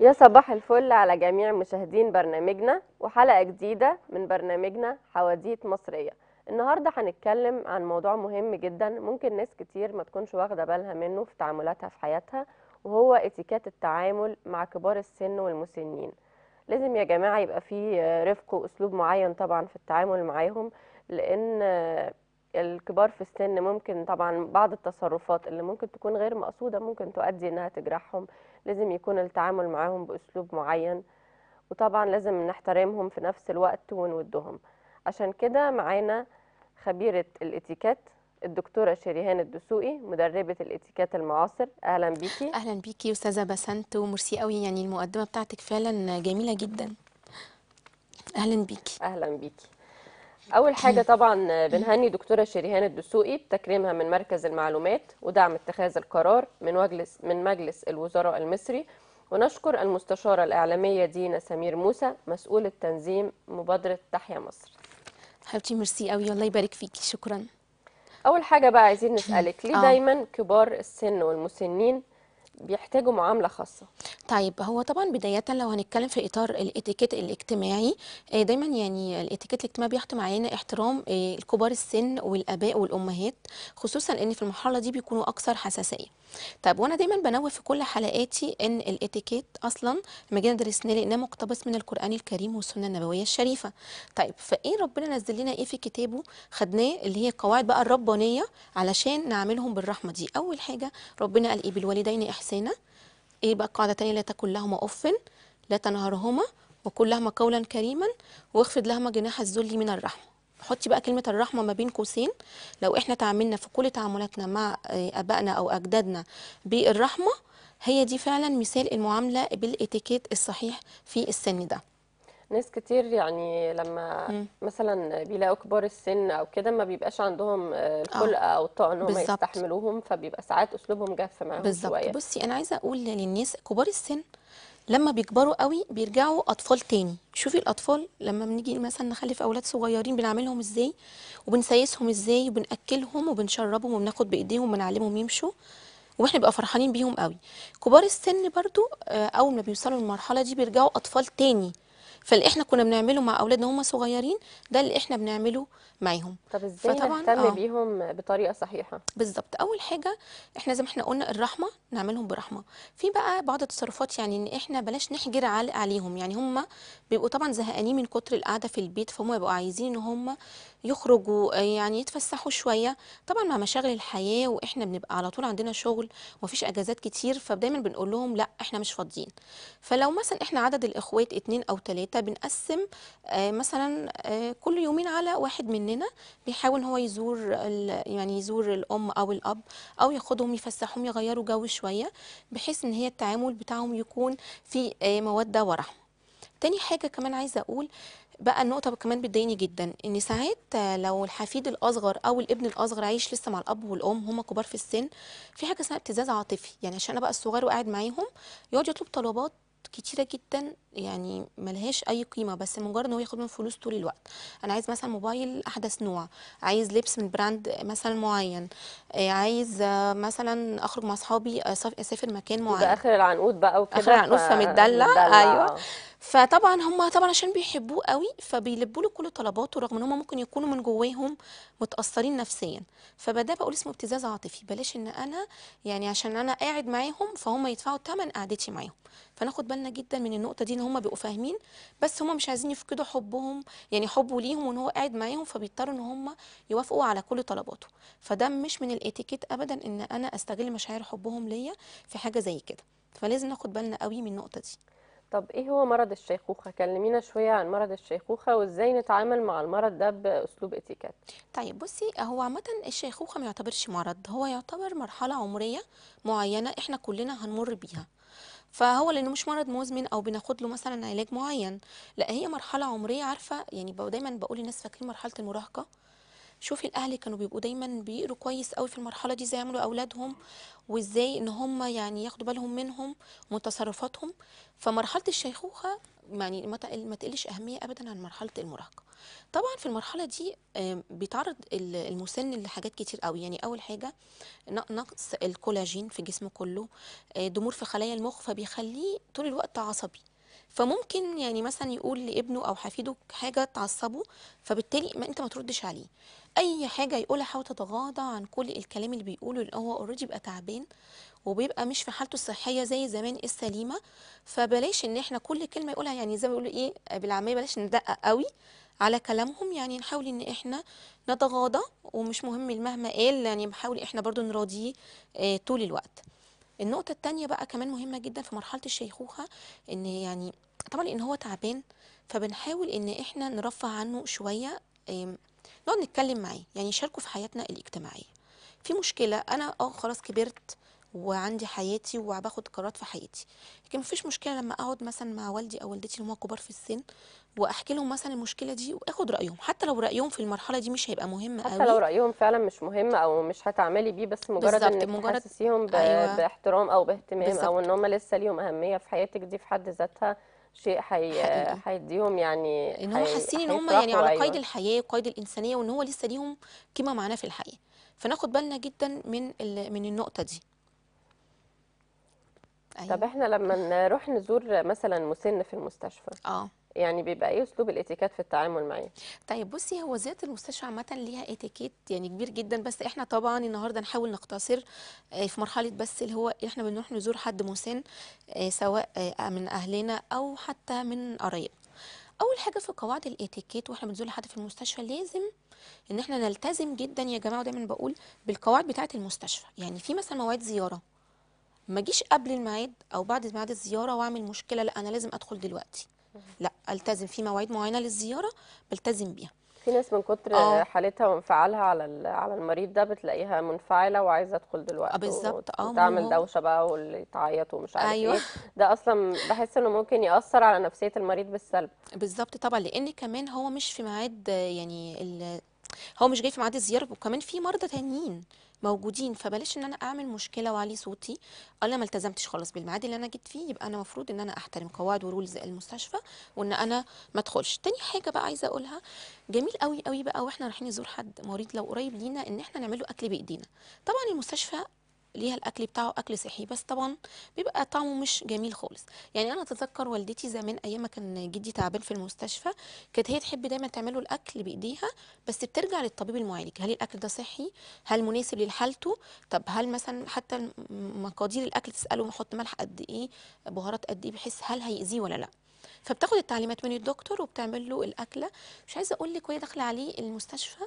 يا صباح الفل على جميع مشاهدين برنامجنا وحلقة جديدة من برنامجنا حواديت مصرية النهاردة هنتكلم عن موضوع مهم جدا ممكن ناس كتير ما تكونش واخدة بالها منه في تعاملاتها في حياتها وهو اتيكات التعامل مع كبار السن والمسنين لازم يا جماعة يبقى في رفق وأسلوب معين طبعا في التعامل معاهم لأن الكبار في السن ممكن طبعا بعض التصرفات اللي ممكن تكون غير مقصودة ممكن تؤدي انها تجرحهم لازم يكون التعامل معاهم بأسلوب معين وطبعا لازم نحترمهم في نفس الوقت ونودهم عشان كده معانا خبيرة الاتيكات الدكتورة شريهان الدسوقي مدربة الاتيكات المعاصر أهلا بيكي أهلا بيكي أستاذة بسنت وميرسي قوي يعني المقدمة بتاعتك فعلا جميلة جدا أهلا بيكي أهلا بيكي أول حاجة طبعا بنهني دكتورة شريهان الدسوقي بتكريمها من مركز المعلومات ودعم اتخاذ القرار من مجلس من مجلس الوزراء المصري ونشكر المستشارة الإعلامية دينا سمير موسى مسؤولة تنظيم مبادرة تحيا مصر. حبيبتي ميرسي قوي الله يبارك فيكي شكرا. أول حاجة بقى عايزين نسألك ليه آه. دايما كبار السن والمسنين بيحتاجوا معامله خاصه طيب هو طبعا بدايه لو هنتكلم في اطار الاتيكيت الاجتماعي آه، دايما يعني الاتيكيت الاجتماعي بيحتم علينا احترام الكبار آه، السن والاباء والامهات خصوصا ان في المرحله دي بيكونوا اكثر حساسيه طب وانا دايما بنوه في كل حلقاتي ان الاتيكيت اصلا لما جينا درسناه لقيناه مقتبس من القران الكريم والسنه النبويه الشريفه طيب فايه ربنا نزل لنا ايه في كتابه خدناه اللي هي القواعد بقى الربانيه علشان نعملهم بالرحمه دي اول حاجه ربنا قال ايه بالوالدين إحسان نفسنا ايه بقى القاعده الثانيه لا تكن لهما اف لا تنهرهما وكن لهما قولا كريما واخفض لهما جناح الذل من الرحمه حطي بقى كلمه الرحمه ما بين قوسين لو احنا تعاملنا في كل تعاملاتنا مع آه، ابائنا او اجدادنا بالرحمه هي دي فعلا مثال المعامله بالاتيكيت الصحيح في السن ده ناس كتير يعني لما مثلا بيلاقوا كبار السن او كده ما بيبقاش عندهم الخلق آه، آه، او الطاقه ان هم يستحملوهم فبيبقى ساعات اسلوبهم جاف معاهم بالظبط بصي انا عايزه اقول للناس يعني كبار السن لما بيكبروا قوي بيرجعوا اطفال تاني شوفي الاطفال لما بنيجي مثلا نخلف اولاد صغيرين بنعملهم ازاي وبنسيسهم ازاي وبناكلهم وبنشربهم وبناخد بايديهم وبنعلمهم يمشوا واحنا بنبقى فرحانين بيهم قوي كبار السن برضو آه، اول ما بيوصلوا للمرحله دي بيرجعوا اطفال تاني فاللي احنا كنا بنعمله مع اولادنا وهم صغيرين ده اللي احنا بنعمله معاهم طب ازاي نهتم آه. بيهم بطريقه صحيحه بالظبط اول حاجه احنا زي ما احنا قلنا الرحمه نعملهم برحمه في بقى بعض التصرفات يعني ان احنا بلاش نحجر عليهم يعني هم بيبقوا طبعا زهقانين من كتر القعده في البيت فهم بيبقوا عايزين ان هم يخرجوا آه، يعني يتفسحوا شويه طبعا مع مشاغل الحياه واحنا بنبقى على طول عندنا شغل ومفيش اجازات كتير فدايما بنقول لهم لا احنا مش فاضيين فلو مثلا احنا عدد الاخوات اتنين او تلاته بنقسم آه، مثلا آه، كل يومين على واحد مننا بيحاول ان هو يزور يعني يزور الام او الاب او ياخدهم يفسحهم يغيروا جو شويه بحيث ان هي التعامل بتاعهم يكون في موده ورحمه تاني حاجة كمان عايزة أقول بقى النقطة كمان بتضايقني جدا إن ساعات لو الحفيد الأصغر أو الابن الأصغر عايش لسه مع الأب والأم هما كبار في السن في حاجة اسمها ابتزاز عاطفي يعني عشان أنا بقى الصغير وقاعد معاهم يقعد يطلب طلبات كتيره جدا يعني ملهاش اي قيمه بس مجرد ان هو ياخد من فلوس طول الوقت انا عايز مثلا موبايل احدث نوع عايز لبس من براند مثلا معين آه، عايز آه، مثلا اخرج مع اصحابي اسافر مكان معين ده اخر العنقود بقى وكده اخر العنقود فمتدلع ايوه فطبعا هم طبعا عشان بيحبوه قوي فبيلبوا له كل طلباته رغم ان هم ممكن يكونوا من جواهم متاثرين نفسيا فبدا بقول اسمه ابتزاز عاطفي بلاش ان انا يعني عشان انا قاعد معاهم فهم يدفعوا ثمن قعدتي معاهم فناخد بالنا جدا من النقطه دي ان هم بيبقوا فاهمين بس هم مش عايزين يفقدوا حبهم يعني حبه ليهم وان هو قاعد معاهم فبيضطروا ان هم يوافقوا على كل طلباته فده مش من الاتيكيت ابدا ان انا استغل مشاعر حبهم ليا في حاجه زي كده فلازم ناخد بالنا قوي من النقطه دي طب إيه هو مرض الشيخوخة؟ كلمينا شوية عن مرض الشيخوخة وإزاي نتعامل مع المرض ده بأسلوب اتيكات طيب بصي هو عامة الشيخوخة ما يعتبرش مرض، هو يعتبر مرحلة عمرية معينة إحنا كلنا هنمر بيها. فهو لانه مش مرض مزمن او بناخد له مثلا علاج معين لا هي مرحله عمريه عارفه يعني دايما بقول للناس فاكرين مرحله المراهقه شوفي الاهل كانوا بيبقوا دايما بيقروا كويس قوي في المرحله دي ازاي يعملوا اولادهم وازاي ان هم يعني ياخدوا بالهم منهم وتصرفاتهم تصرفاتهم فمرحله الشيخوخه يعني ما تقلش اهميه ابدا عن مرحله المراهقه طبعا في المرحله دي بيتعرض المسن لحاجات كتير قوي يعني اول حاجه نقص الكولاجين في جسمه كله ضمور آه، في خلايا المخ فبيخليه طول الوقت عصبي فممكن يعني مثلا يقول لابنه او حفيده حاجه تعصبه فبالتالي ما انت ما تردش عليه اي حاجه يقولها حاول تتغاضى عن كل الكلام اللي بيقوله لان هو اوريدي بيبقى تعبان وبيبقى مش في حالته الصحيه زي زمان السليمه فبلاش ان احنا كل كلمه يقولها يعني زي ما بيقولوا ايه بالعاميه بلاش ندقق قوي على كلامهم يعني نحاول ان احنا نتغاضى ومش مهم مهما قال يعني بنحاول احنا برضو نراضيه آه، طول الوقت النقطه الثانيه بقى كمان مهمه جدا في مرحله الشيخوخه ان يعني طبعا ان هو تعبان فبنحاول ان احنا نرفع عنه شويه نقعد نتكلم معاه يعني يشاركه في حياتنا الاجتماعيه في مشكله انا اه خلاص كبرت وعندي حياتي وباخد قرارات في حياتي لكن مفيش مشكله لما اقعد مثلا مع والدي او والدتي اللي هم كبار في السن واحكي لهم مثلا المشكله دي واخد رايهم حتى لو رايهم في المرحله دي مش هيبقى مهم قوي حتى لو رايهم فعلا مش مهم او مش هتعملي بيه بس مجرد انك مجرد... تحسسيهم ب... أيوة. باحترام او باهتمام او ان هم لسه ليهم اهميه في حياتك دي في حد ذاتها شيء حي... حيديهم يعني ان هم حاسين ان هم يعني على قيد أيوة. الحياه وقيد الانسانيه وان هو لسه ليهم قيمه معانا في الحياه فناخد بالنا جدا من ال... من النقطه دي أيوة. طب احنا لما نروح نزور مثلا مسن في المستشفى اه يعني بيبقى ايه اسلوب الاتيكيت في التعامل معاه طيب بصي هو زياره المستشفى عامه ليها اتيكيت يعني كبير جدا بس احنا طبعا النهارده نحاول نقتصر آه، في مرحله بس اللي هو احنا بنروح نزور حد مسن آه، سواء آه، من اهلنا او حتى من قرايب اول حاجه في قواعد الاتيكيت واحنا بنزور لحد في المستشفى لازم ان احنا نلتزم جدا يا جماعه ودايما بقول بالقواعد بتاعه المستشفى يعني في مثلا مواعيد زياره ما اجيش قبل الميعاد او بعد ميعاد الزياره واعمل مشكله لا انا لازم ادخل دلوقتي لا التزم في مواعيد معينه للزياره بلتزم بيها في ناس من كتر آه. حالتها وانفعالها على على المريض ده بتلاقيها منفعله وعايزه ادخل دلوقتي آه، بالظبط اه وتعمل دوشه بقى واللي تعيط ومش عارف أيوة. ايه ده اصلا بحس انه ممكن ياثر على نفسيه المريض بالسلب بالظبط طبعا لان كمان هو مش في ميعاد يعني هو مش جاي في ميعاد الزياره وكمان في مرضى تانيين موجودين فبلاش ان انا اعمل مشكله وعلي صوتي انا ما التزمتش خالص بالميعاد اللي انا جيت فيه يبقى انا المفروض ان انا احترم قواعد ورولز المستشفى وان انا ما ادخلش تاني حاجه بقى عايزه اقولها جميل قوي قوي بقى واحنا رايحين نزور حد مريض لو قريب لينا ان احنا نعمل له اكل بايدينا طبعا المستشفى ليها الاكل بتاعه اكل صحي بس طبعا بيبقى طعمه مش جميل خالص يعني انا اتذكر والدتي زمان ايام ما كان جدي تعبان في المستشفى كانت هي تحب دايما تعمل له الاكل بايديها بس بترجع للطبيب المعالج هل الاكل ده صحي هل مناسب لحالته طب هل مثلا حتى مقادير الاكل تساله نحط ملح قد ايه بهارات قد ايه بحيث هل هيأذيه ولا لا فبتاخد التعليمات من الدكتور وبتعمل له الاكله مش عايزه اقول لك وهي داخله عليه المستشفى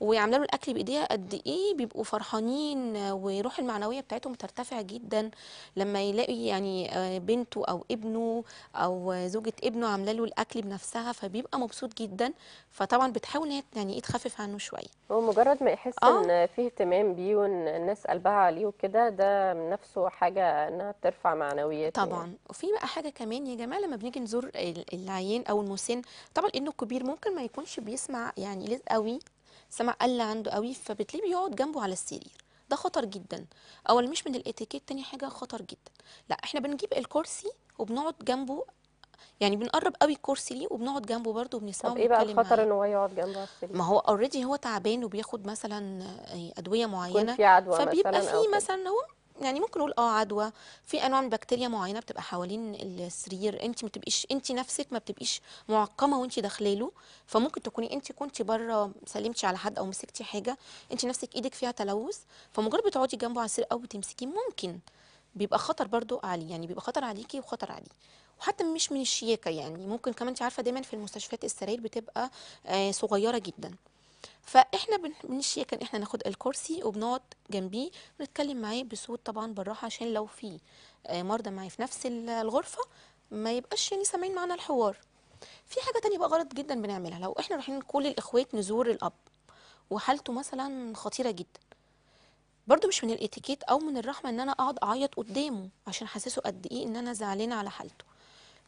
ويعملوا الاكل بايديها قد ايه بيبقوا فرحانين وروح المعنويه بتاعتهم ترتفع جدا لما يلاقي يعني آه، بنته او ابنه او زوجة ابنه عامله له الاكل بنفسها فبيبقى مبسوط جدا فطبعا بتحاول هي يعني ايه تخفف عنه شويه هو مجرد ما يحس آه. ان في اهتمام بيه وان الناس قلبها عليه وكده ده من نفسه حاجه انها بترفع معنوياته يعني. طبعا وفي بقى حاجه كمان يا جماعه لما بنيجي نزور العيان او المسن طبعا انه كبير ممكن ما يكونش بيسمع يعني قوي سمع قل عنده قوي فبتلاقيه بيقعد جنبه على السرير ده خطر جدا اول مش من الاتيكيت تاني حاجه خطر جدا لا احنا بنجيب الكرسي وبنقعد جنبه يعني بنقرب قوي الكرسي ليه وبنقعد جنبه برده وبنسمعه طب ايه بقى الخطر ان هو يقعد جنبه على السرير ما هو اوريدي هو تعبان وبياخد مثلا آه، ادويه معينه في عدوى فبيبقى في مثلا, مثلاً هو يعني ممكن نقول اه عدوى في انواع من بكتيريا معينه بتبقى حوالين السرير انت ما بتبقيش انت نفسك ما بتبقيش معقمه وانت داخلاله فممكن تكوني انت كنت بره سلمتي على حد او مسكتي حاجه انت نفسك ايدك فيها تلوث فمجرد بتقعدي جنبه على السرير او بتمسكيه ممكن بيبقى خطر برضو عليه يعني بيبقى خطر عليكي وخطر عليه وحتى مش من الشياكه يعني ممكن كمان انت عارفه دايما في المستشفيات السراير بتبقى آه صغيره جدا فاحنا بنمشي كان احنا ناخد الكرسي وبنقعد جنبيه ونتكلم معاه بصوت طبعا بالراحه عشان لو في آه، مرضى معايا في نفس الغرفه ما يبقاش يعني سامعين معانا الحوار في حاجه تانية بقى غلط جدا بنعملها لو احنا رايحين كل الاخوات نزور الاب وحالته مثلا خطيره جدا برده مش من الاتيكيت او من الرحمه ان انا اقعد اعيط قدامه عشان احسسه قد ايه ان انا زعلانه على حالته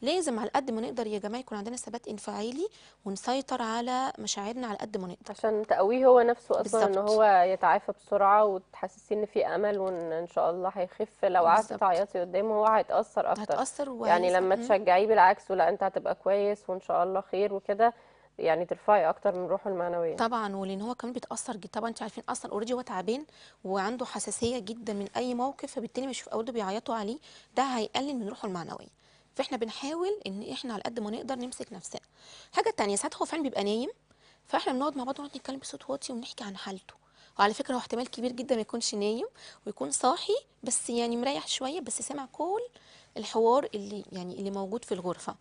لازم على قد ما نقدر يا جماعه يكون عندنا ثبات انفعالي ونسيطر على مشاعرنا على قد ما نقدر عشان تقويه هو نفسه اصلا بالزبط. ان هو يتعافى بسرعه وتحسسيه ان في امل وان ان شاء الله هيخف لو قعدت تعيطي قدامه هو هيتاثر اكتر هتاثر يعني لما تشجعيه بالعكس ولا انت هتبقى كويس وان شاء الله خير وكده يعني ترفعي اكتر من روحه المعنويه طبعا ولان هو كمان بيتاثر جدا طبعا انت عارفين اصلا اوريدي هو تعبان وعنده حساسيه جدا من اي موقف فبالتالي مش برضه بيعيطوا عليه ده هيقلل من روحه المعنويه فاحنا بنحاول ان احنا على قد ما نقدر نمسك نفسنا حاجه تانية ساعات هو فعلا بيبقى نايم فاحنا بنقعد مع بعض ونقعد نتكلم بصوت واطي ونحكي عن حالته وعلى فكره هو احتمال كبير جدا ما يكونش نايم ويكون صاحي بس يعني مريح شويه بس سامع كل الحوار اللي يعني اللي موجود في الغرفه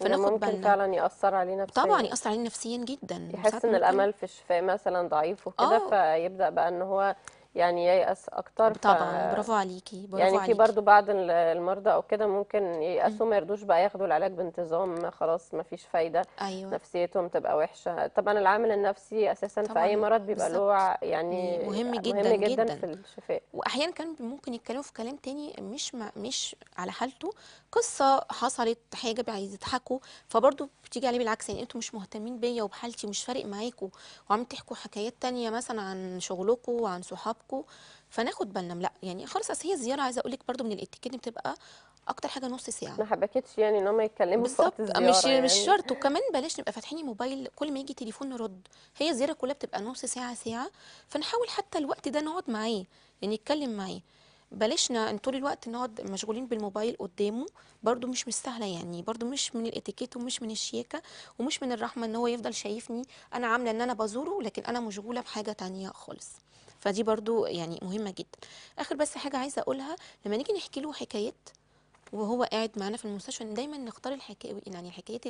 فناخد بالنا. فعلا ياثر علينا نفسيا طبعا ياثر علينا نفسيا جدا يحس ان الامل في الشفاء مثلا ضعيف وكده آه. فيبدا بقى ان هو يعني ييأس اكتر طبعا برافو عليكي برافو يعني عليكي. في برضو بعض المرضى او كده ممكن ييأسوا ما يرضوش بقى ياخدوا العلاج بانتظام خلاص ما فيش فايده أيوة. نفسيتهم تبقى وحشه طبعا العامل النفسي اساسا في اي مرض بيبقى له يعني إيه، مهم يعني جدا, مهم جدا جدا في الشفاء واحيانا كان ممكن يتكلموا في كلام تاني مش ما مش على حالته قصه حصلت حاجه عايز يضحكوا فبرضو بتيجي عليه بالعكس يعني أنتم مش مهتمين بيا وبحالتي ومش فارق معاكم وعم تحكوا حكايات تانية مثلا عن شغلكم وعن صحابكم صحابكم فناخد بالنا لا يعني خلاص اصل هي الزياره عايزه اقول لك برده من الاتيكيت بتبقى اكتر حاجه نص ساعه ما حبكتش يعني ان هم يتكلموا في وقت الزياره مش يعني. مش شرط وكمان بلاش نبقى فاتحين موبايل كل ما يجي تليفون نرد هي الزياره كلها بتبقى نص ساعه ساعه فنحاول حتى الوقت ده نقعد معاه يعني نتكلم معاه بلاش طول الوقت نقعد مشغولين بالموبايل قدامه برده مش مش سهله يعني برده مش من الاتيكيت ومش من الشياكه ومش من الرحمه ان هو يفضل شايفني انا عامله ان انا بزوره لكن انا مشغوله بحاجه تانية خالص فدي برضو يعني مهمه جدا اخر بس حاجه عايزه اقولها لما نيجي نحكي له حكايات وهو قاعد معانا في المستشفى ان دايما نختار الحكايه يعني الحكايات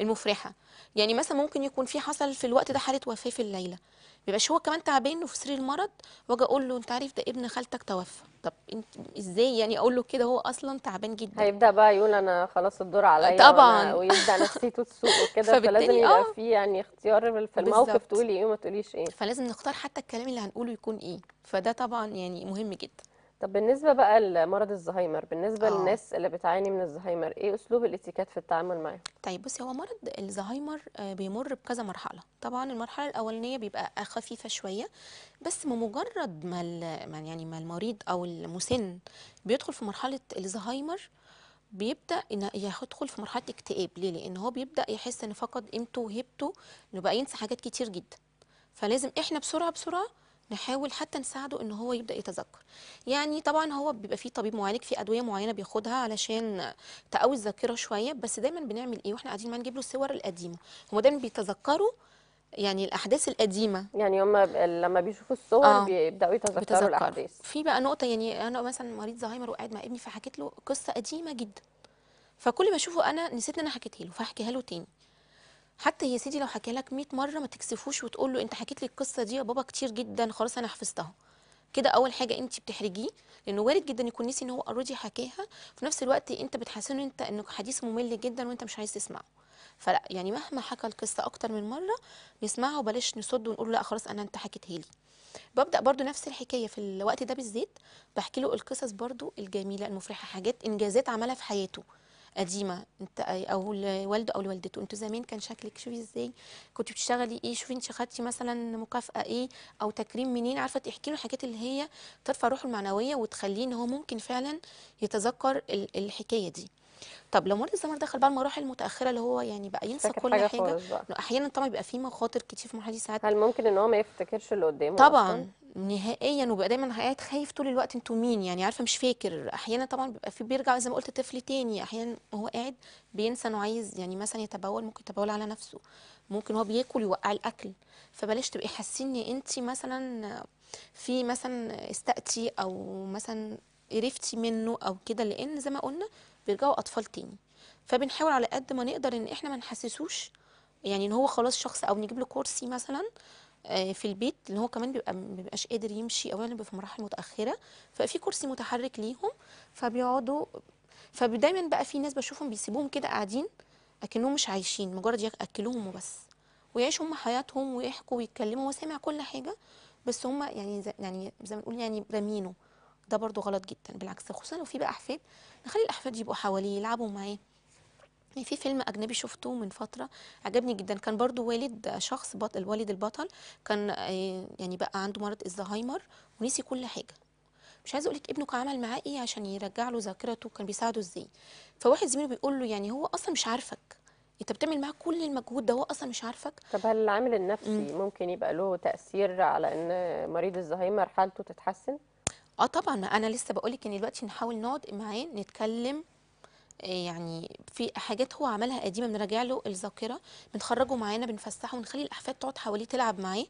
المفرحه يعني مثلا ممكن يكون في حصل في الوقت ده حاله وفاه في الليله بيبقاش هو كمان تعبان وفي سرير المرض واجي اقول له انت عارف ده ابن خالتك توفى طب انت ازاي يعني اقول له كده هو اصلا تعبان جدا هيبدا بقى يقول انا خلاص الدور عليا طبعا ويبدا نفسيته تسوق وكده فلازم يبقى آه. في يعني اختيار في الموقف تقولي ايه وما تقوليش ايه فلازم نختار حتى الكلام اللي هنقوله يكون ايه فده طبعا يعني مهم جدا طب بالنسبة بقى لمرض الزهايمر بالنسبة أوه. للناس اللي بتعاني من الزهايمر ايه اسلوب الاتيكيت في التعامل معاه طيب بصي هو مرض الزهايمر آه، بيمر بكذا مرحلة طبعا المرحلة الأولانية بيبقى خفيفة شوية بس بمجرد ما يعني ما المريض أو المسن بيدخل في مرحلة الزهايمر بيبدا ان يدخل في مرحله اكتئاب ليه لان هو بيبدا يحس ان فقد قيمته وهيبته انه بقى ينسى حاجات كتير جدا فلازم احنا بسرعه بسرعه نحاول حتى نساعده ان هو يبدا يتذكر يعني طبعا هو بيبقى فيه طبيب معالج في ادويه معينه بياخدها علشان تقوي الذاكره شويه بس دايما بنعمل ايه واحنا قاعدين معاه نجيب له الصور القديمه هو دايما بيتذكروا يعني الاحداث القديمه يعني هم لما بيشوفوا الصور آه. بيبداوا يتذكروا بتذكر. الاحداث في بقى نقطه يعني انا مثلا مريض زهايمر وقاعد مع ابني فحكيت له قصه قديمه جدا فكل ما اشوفه انا نسيت ان انا حكيتها له فاحكيها له تاني حتى يا سيدي لو حكى لك 100 مره ما تكسفوش وتقول له انت حكيت لي القصه دي يا بابا كتير جدا خلاص انا حفظتها كده اول حاجه انت بتحرجيه لانه وارد جدا يكون نسي ان هو اوريدي حكاها في نفس الوقت انت بتحسسه انت انه حديث ممل جدا وانت مش عايز تسمعه فلا يعني مهما حكى القصه اكتر من مره نسمعها وبلاش نصد ونقول لا خلاص انا انت حكيتها لي ببدا برضو نفس الحكايه في الوقت ده بالذات بحكي له القصص برضو الجميله المفرحه حاجات انجازات عملها في حياته قديمه انت او لوالده او لوالدته انتوا زمان كان شكلك شوفي ازاي كنت بتشتغلي ايه شوفي انت خدتي مثلا مكافاه ايه او تكريم منين عارفه تحكي له الحاجات اللي هي ترفع روحه المعنويه وتخليه ان هو ممكن فعلا يتذكر الحكايه دي طب لو مريض الزمن دخل بقى المراحل المتاخره اللي هو يعني بقى ينسى كل حاجه, حاجة احيانا طبعا بيبقى في مخاطر كتير في المرحله دي ساعات هل ممكن ان هو ما يفتكرش اللي قدامه طبعا أصلاً؟ نهائيا وبقى دايما قاعد خايف طول الوقت انتوا مين يعني عارفه مش فاكر احيانا طبعا بيبقى في بيرجع زي ما قلت طفل تاني احيانا هو قاعد بينسى انه عايز يعني مثلا يتبول ممكن يتبول على نفسه ممكن هو بياكل يوقع الاكل فبلاش تبقي حاسين ان انت مثلا في مثلا استأتي او مثلا قرفتي منه او كده لان زي ما قلنا بيرجعوا اطفال تاني فبنحاول على قد ما نقدر ان احنا ما نحسسوش يعني ان هو خلاص شخص او نجيب له كرسي مثلا آه، في البيت اللي هو كمان بيبقى ما بيبقاش قادر يمشي او بيبقى في مراحل متاخره ففي كرسي متحرك ليهم فبيقعدوا فدايما بقى في ناس بشوفهم بيسيبوهم كده قاعدين اكنهم مش عايشين مجرد ياكلوهم وبس ويعيشوا هم حياتهم ويحكوا ويتكلموا وسامع كل حاجه بس هم يعني زي يعني زي ما نقول يعني رامينه ده برضو غلط جدا بالعكس خصوصا لو في بقى احفاد نخلي الاحفاد يبقوا حواليه يلعبوا معاه يعني في فيلم اجنبي شفته من فتره عجبني جدا كان برضو والد شخص بطل الوالد البطل كان آه، يعني بقى عنده مرض الزهايمر ونسي كل حاجه مش عايزه اقول لك ابنه كان عمل معاه ايه عشان يرجع له ذاكرته كان بيساعده ازاي فواحد زميله بيقول له يعني هو اصلا مش عارفك انت بتعمل معاه كل المجهود ده هو اصلا مش عارفك طب هل العامل النفسي مم. ممكن يبقى له تاثير على ان مريض الزهايمر حالته تتحسن اه طبعا انا لسه بقول لك ان دلوقتي نحاول نقعد معاه نتكلم آه، يعني في حاجات هو عملها قديمه بنراجع له الذاكره بنخرجه معانا بنفسحه ونخلي الاحفاد تقعد حواليه تلعب معاه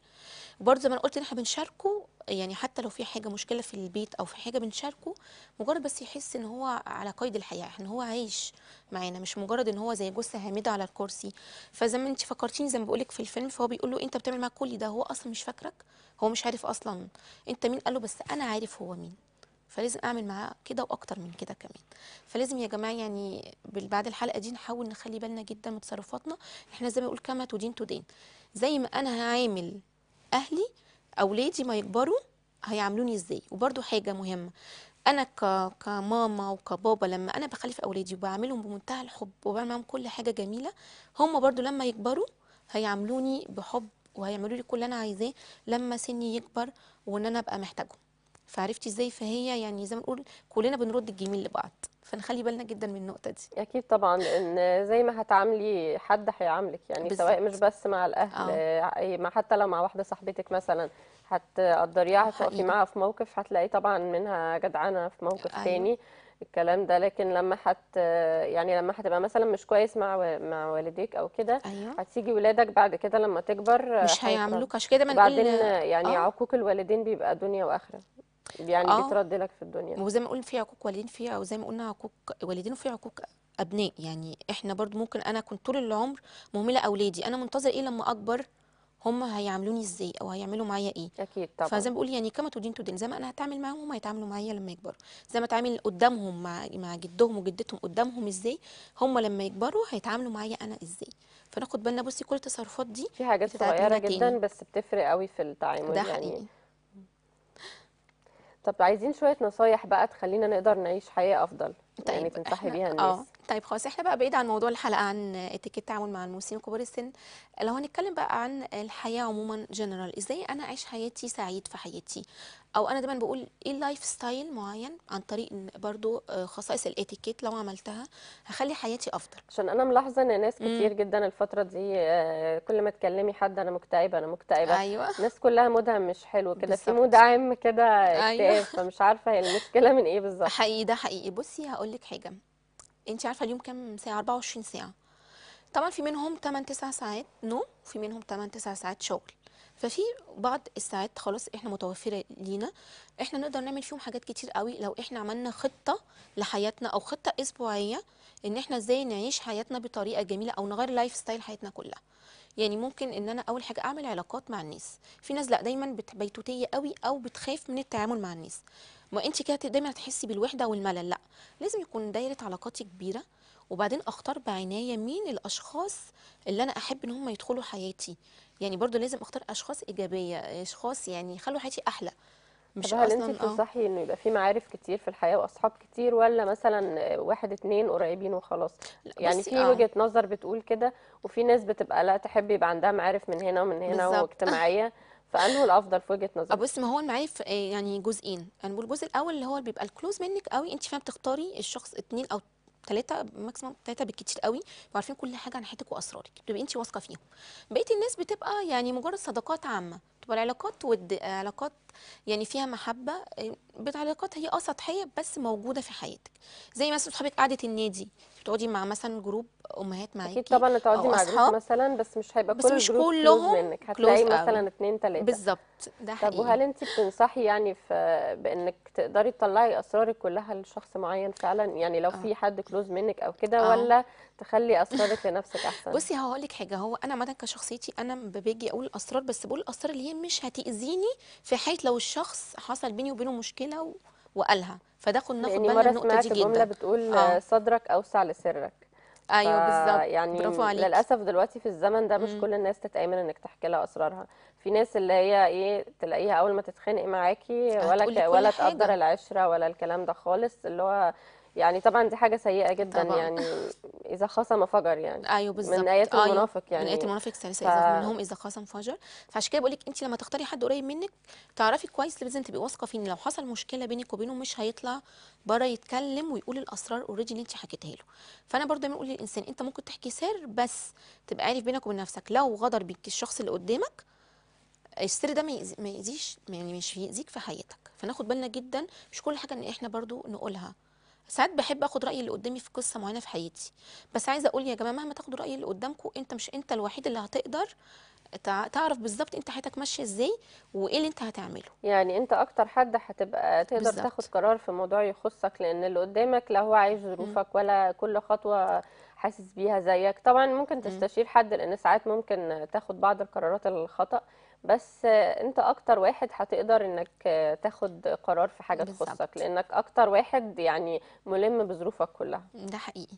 وبرده زي ما انا قلت ان احنا بنشاركه يعني حتى لو في حاجه مشكله في البيت او في حاجه بنشاركه مجرد بس يحس ان هو على قيد الحياه ان هو عايش معانا مش مجرد ان هو زي جثه هامده على الكرسي فزي ما انت فكرتيني زي ما لك في الفيلم فهو بيقول له انت بتعمل معاك كل ده هو اصلا مش فاكرك هو مش عارف اصلا انت مين قال له بس انا عارف هو مين فلازم اعمل معاه كده واكتر من كده كمان فلازم يا جماعه يعني بعد الحلقه دي نحاول نخلي بالنا جدا من تصرفاتنا احنا زي ما بنقول كما تدين تدين زي ما انا هعامل اهلي اولادي ما يكبروا هيعاملوني ازاي وبرده حاجه مهمه انا كماما وكبابا لما انا بخلف اولادي وبعاملهم بمنتهى الحب وبعمل معاهم كل حاجه جميله هم برده لما يكبروا هيعاملوني بحب وهيعملوا لي كل اللي انا عايزاه لما سني يكبر وان انا ابقى محتاجهم فعرفتي ازاي فهي يعني زي ما نقول كلنا بنرد الجميل لبعض فنخلي بالنا جدا من النقطه دي اكيد طبعا ان زي ما هتعاملي حد هيعاملك يعني بالزبط. سواء مش بس مع الاهل آه. حتى لو مع واحده صاحبتك مثلا هتقدريها آه، هتقفي معاها في موقف هتلاقي طبعا منها جدعانه في موقف ثاني أيوة. تاني الكلام ده لكن لما حت يعني لما هتبقى مثلا مش كويس مع و... مع والديك او كده أيوة. هتيجي ولادك بعد كده لما تكبر مش هيعملوك عشان كده ما نقول بعدين يعني أوه. عقوق الوالدين بيبقى دنيا واخره يعني آه. بترد لك في الدنيا وزي ما قلنا في عقوق والدين في او زي ما قلنا عقوق والدين وفي عقوق ابناء يعني احنا برضو ممكن انا كنت طول العمر مهمله اولادي انا منتظر ايه لما اكبر هم هيعاملوني ازاي او هيعملوا معايا ايه اكيد طبعا فزي ما بقول يعني كما تدين تدين زي ما انا هتعامل معاهم هم هيتعاملوا معايا لما يكبروا زي ما اتعامل قدامهم مع مع جدهم وجدتهم قدامهم ازاي هم لما يكبروا هيتعاملوا معايا انا ازاي فناخد بالنا بصي كل التصرفات دي في حاجات صغيره جدا بس بتفرق قوي في التعامل ده يعني حقيقي. طب عايزين شويه نصايح بقى تخلينا نقدر نعيش حياه افضل يعني طيب يعني تنصحي بيها آه. الناس اه طيب خلاص احنا بقى بعيد عن موضوع الحلقه عن اتيكيت التعامل مع الممثلين كبار السن لو هنتكلم بقى عن الحياه عموما جنرال ازاي انا اعيش حياتي سعيد في حياتي او انا دايما بقول ايه اللايف ستايل معين عن طريق برضو آه، خصائص الاتيكيت لو عملتها هخلي حياتي افضل عشان انا ملاحظه ان ناس كتير جدا الفتره دي آه، كل ما تكلمي حد انا مكتئبه انا مكتئبه أيوة. الناس كلها مودها مش حلو كده في مود عام كده أيوة. اكتئاب أيوة. فمش عارفه هي المشكله من ايه بالظبط حقيقي ده حقيقي بصي هقول لك حاجه انت عارفه اليوم كام ساعه 24 ساعه طبعا في منهم 8 9 ساعات نوم وفي منهم 8 9 ساعات شغل ففي بعض الساعات خلاص احنا متوفره لينا احنا نقدر نعمل فيهم حاجات كتير قوي لو احنا عملنا خطه لحياتنا او خطه اسبوعيه ان احنا ازاي نعيش حياتنا بطريقه جميله او نغير لايف ستايل حياتنا كلها يعني ممكن ان انا اول حاجه اعمل علاقات مع الناس في ناس لا دايما بيتوتيه قوي او بتخاف من التعامل مع الناس ما انت كده دايما هتحسي بالوحده والملل لا لازم يكون دايره علاقاتي كبيره وبعدين اختار بعنايه مين الاشخاص اللي انا احب ان هم يدخلوا حياتي يعني برضو لازم اختار اشخاص ايجابيه اشخاص يعني يخلوا حياتي احلى مش هل انت آه. تنصحي انه يبقى في معارف كتير في الحياه واصحاب كتير ولا مثلا آه، واحد اتنين قريبين وخلاص يعني في آه. وجهه نظر بتقول كده وفي ناس بتبقى لا تحب يبقى عندها معارف من هنا ومن هنا بالزبط. واجتماعيه فانه الافضل في وجهه نظري بص ما هو معايا آه، يعني جزئين انا بقول الجزء الاول اللي هو اللي بيبقى الكلوز منك قوي انت فعلا بتختاري الشخص اتنين او ثلاثة ماكسيموم ثلاثة بالكتير قوي وعارفين كل حاجة عن حياتك وأسرارك بتبقي أنت واثقة فيهم بقية الناس بتبقى يعني مجرد صداقات عامة والعلاقات العلاقات ود علاقات يعني فيها محبه علاقات هي اه سطحيه بس موجوده في حياتك زي مثلا صحابك قعده النادي بتقعدي مع مثلا جروب امهات معاكي اكيد طبعا هتقعدي مع جروب مثلا بس مش هيبقى بس كل مش جروب كلهم منك هتلاقي مثلا اثنين ثلاثه بالظبط ده حقيقي طب وهل انت بتنصحي يعني في بانك تقدري تطلعي اسرارك كلها لشخص معين فعلا يعني لو أوه. في آه. حد كلوز منك او كده آه. ولا تخلي اسرارك لنفسك احسن بصي هقول لك حاجه هو انا عامه كشخصيتي انا بيجي اقول الاسرار بس بقول الاسرار اللي هي مش هتاذيني في حيث لو الشخص حصل بيني وبينه مشكله و... وقالها فده كنا ناخد بالنا من النقطه دي جدا جمله بتقول آه. صدرك اوسع لسرك ايوه بالظبط يعني برافو عليك. للاسف دلوقتي في الزمن ده مش م. كل الناس تتامن انك تحكي لها اسرارها في ناس اللي هي ايه تلاقيها اول ما تتخانق معاكي ولا ولا تقدر العشره ولا الكلام ده خالص اللي هو يعني طبعا دي حاجه سيئه جدا طبعا. يعني اذا خصم فجر يعني ايوه بالظبط من ايات أيوه. المنافق يعني من ايات يعني. المنافق سلسه ف... اذا منهم اذا خصم فجر فعشان كده بقول لك انت لما تختاري حد قريب منك تعرفي كويس لازم تبقي واثقه فيه ان لو حصل مشكله بينك وبينه مش هيطلع بره يتكلم ويقول الاسرار اوريدي اللي انت حكيتها له فانا برضه بقول للانسان انت ممكن تحكي سر بس تبقى عارف بينك وبين نفسك لو غدر بيك الشخص اللي قدامك السر ده ما يأذيش يعني مش هيأذيك في حياتك فناخد بالنا جدا مش كل حاجه ان احنا برضو نقولها ساعات بحب اخد راي اللي قدامي في قصه معينه في حياتي بس عايزه اقول يا جماعه مهما تاخدوا راي اللي قدامكم انت مش انت الوحيد اللي هتقدر تعرف بالظبط انت حياتك ماشيه ازاي وايه اللي انت هتعمله يعني انت اكتر حد هتبقى تقدر بالزبط. تاخد قرار في موضوع يخصك لان اللي قدامك لا هو عايش ظروفك ولا كل خطوه حاسس بيها زيك طبعا ممكن تستشير حد لان ساعات ممكن تاخد بعض القرارات الخطا بس انت اكتر واحد هتقدر انك تاخد قرار في حاجه تخصك لانك اكتر واحد يعني ملم بظروفك كلها ده حقيقي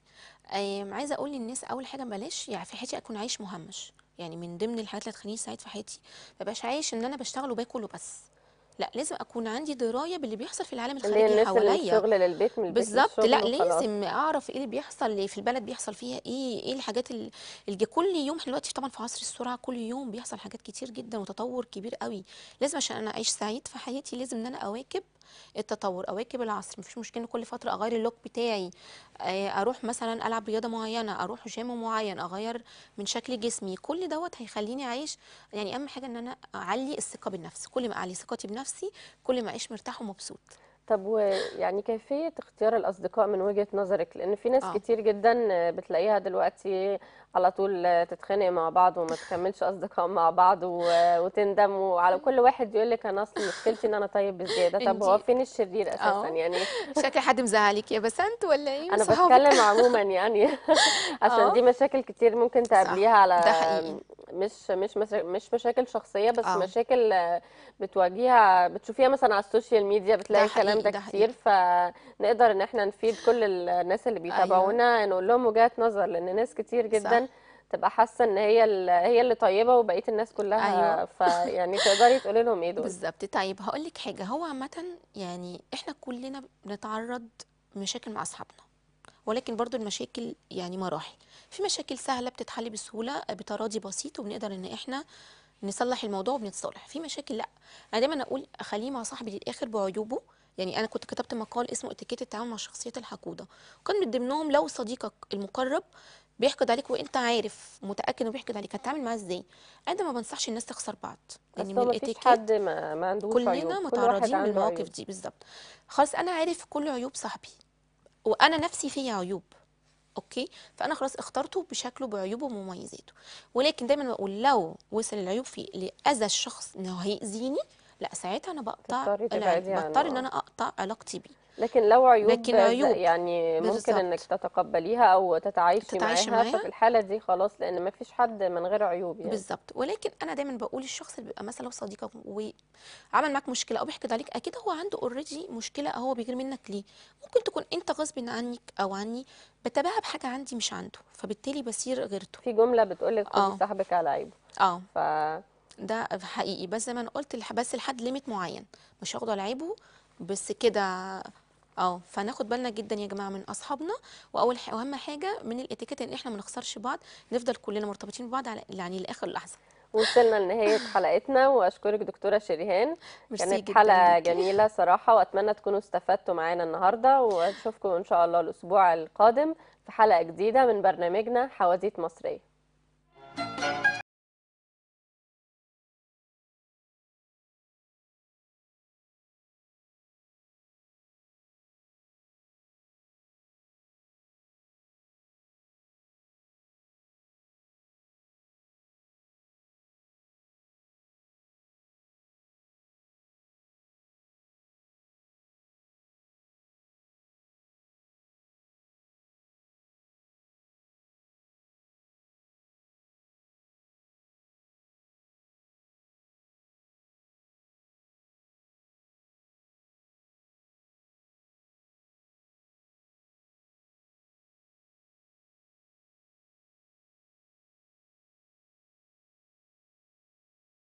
عايزه اقول للناس اول حاجه بلاش يعني في حياتي اكون عايش مهمش يعني من ضمن الحاجات اللي هتخليني سعيد في حياتي ما عايش ان انا بشتغل وباكل وبس لا لازم اكون عندي درايه باللي بيحصل في العالم الخارجي حواليا الشغل للبيت من البيت بالظبط لا لازم اعرف ايه اللي بيحصل في البلد بيحصل فيها ايه ايه الحاجات اللي كل يوم دلوقتي طبعا في عصر السرعه كل يوم بيحصل حاجات كتير جدا وتطور كبير قوي لازم عشان انا اعيش سعيد في حياتي لازم ان انا اواكب التطور اواكب العصر مفيش مشكله ان كل فتره اغير اللوك بتاعي آه، اروح مثلا العب رياضه معينه اروح جيم معين اغير من شكل جسمي كل دوت هيخليني اعيش يعني اهم حاجه ان انا اعلي الثقه بالنفس كل ما اعلي ثقتي بنفسي كل ما اعيش مرتاح ومبسوط طب ويعني كيفية اختيار الأصدقاء من وجهة نظرك؟ لأن في ناس آه. كتير جدا بتلاقيها دلوقتي على طول تتخانق مع بعض وما تكملش أصدقاء مع بعض و... وتندم وعلى كل واحد يقول لك أنا أصل مشكلتي إن أنا طيب بزيادة، طب هو فين الشرير أساسا أوه. يعني؟ شكل حد مزعلك يا بسنت ولا إيه؟ أنا بتكلم عموما يعني عشان آه. دي مشاكل كتير ممكن تقابليها على مش مش مش مشاكل شخصيه بس آه. مشاكل بتواجهها بتشوفيها مثلا على السوشيال ميديا بتلاقي الكلام ده, ده كتير فنقدر ان احنا نفيد كل الناس اللي أيوه. بيتابعونا أيوة. نقول لهم وجهه نظر لان ناس كتير جدا صح. تبقى حاسه ان هي هي اللي طيبه وبقيه الناس كلها أيوة. فيعني تقدري تقولي لهم ايه دول بالظبط طيب هقول لك حاجه هو عامه يعني احنا كلنا بنتعرض مشاكل مع اصحابنا ولكن برضو المشاكل يعني مراحل في مشاكل سهله بتتحل بسهوله بتراضي بسيط وبنقدر ان احنا نصلح الموضوع وبنتصالح في مشاكل لا انا دايما اقول اخليه مع صاحبي للاخر بعيوبه يعني انا كنت كتبت مقال اسمه اتيكيت التعامل مع الشخصيات الحقوده وكان من ضمنهم لو صديقك المقرب بيحقد عليك وانت عارف متاكد انه بيحقد عليك هتتعامل معاه ازاي انا ما بنصحش الناس تخسر بعض يعني من الاتيكيت ما, ما عندوش كلنا متعرضين للمواقف دي بالظبط خلاص انا عارف كل عيوب صاحبي وانا نفسي فيا عيوب اوكي فانا خلاص اخترته بشكله بعيوبه ومميزاته ولكن دايما بقول لو وصل العيوب في لاذى الشخص انه هيأذيني لا ساعتها انا بقطع بضطر ان انا اقطع علاقتي بيه لكن لو عيوب لكن عيوب يعني ممكن بالزبط. انك تتقبليها او تتعايشي, تتعايشي معاها, معاها ففي الحاله دي خلاص لان ما فيش حد من غير عيوب يعني بالظبط ولكن انا دايما بقول الشخص اللي بيبقى مثلا صديقك وعمل معاك مشكله او بيحقد عليك اكيد هو عنده اوريدي مشكله هو بيغير منك ليه ممكن تكون انت غصب عنك او عني بتابعها بحاجه عندي مش عنده فبالتالي بصير غيرته في جمله بتقول لك خدي آه. صاحبك على عيبه اه ف... ده حقيقي بس زي ما انا قلت بس لحد ليميت معين مش هاخده لعيبه بس كده اه فناخد بالنا جدا يا جماعه من اصحابنا واول واهم حاجه من الاتيكيت ان احنا ما نخسرش بعض نفضل كلنا مرتبطين ببعض على يعني لاخر لحظه وصلنا لنهاية حلقتنا وأشكرك دكتورة شريهان كانت حلقة جميلة صراحة وأتمنى تكونوا استفدتوا معانا النهاردة وأشوفكم إن شاء الله الأسبوع القادم في حلقة جديدة من برنامجنا حواديت مصرية